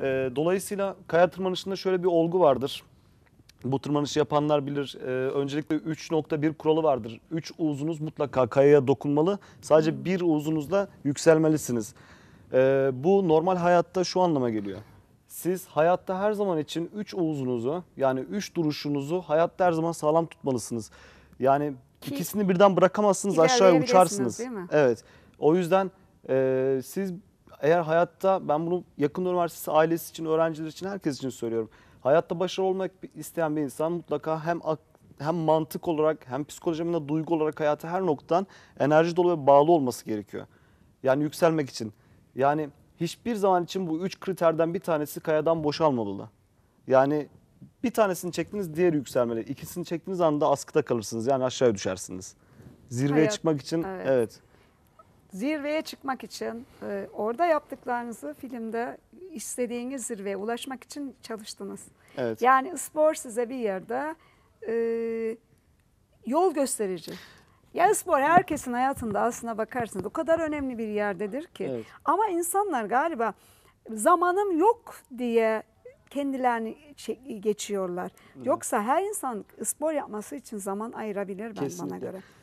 E, dolayısıyla kaya tırmanışında şöyle bir olgu vardır. Bu tırmanışı yapanlar bilir. E, öncelikle 3.1 kuralı vardır. 3 uzunuz mutlaka kayaya dokunmalı. Sadece bir uzunuzla yükselmelisiniz. E, bu normal hayatta şu anlama geliyor. Siz hayatta her zaman için 3 uzunuzu yani 3 duruşunuzu hayatta her zaman sağlam tutmalısınız. Yani Ki, ikisini birden bırakamazsınız aşağıya uçarsınız. Değil mi? Evet. O yüzden e, siz eğer hayatta ben bunu yakın üniversitesi ailesi için, öğrenciler için, herkes için söylüyorum. Hayatta başarılı olmak isteyen bir insan mutlaka hem hem mantık olarak hem psikoloji hem de duygu olarak hayata her noktadan enerji dolu ve bağlı olması gerekiyor. Yani yükselmek için. Yani hiçbir zaman için bu üç kriterden bir tanesi kayadan boşalmamalı. Yani bir tanesini çektiniz diğer yükselmeli. İkisini çektiğiniz anda askıda kalırsınız yani aşağıya düşersiniz. Zirveye Hayat, çıkmak için evet. evet zirveye çıkmak için e, orada yaptıklarınızı filmde istediğiniz zirveye ulaşmak için çalıştınız. Evet. Yani spor size bir yerde e, yol gösterici. Ya spor herkesin hayatında aslına bakarsınız o kadar önemli bir yerdedir ki. Evet. Ama insanlar galiba zamanım yok diye kendilerini geçiyorlar. Hı. Yoksa her insan spor yapması için zaman ayırabilir ben Kesinlikle. bana göre.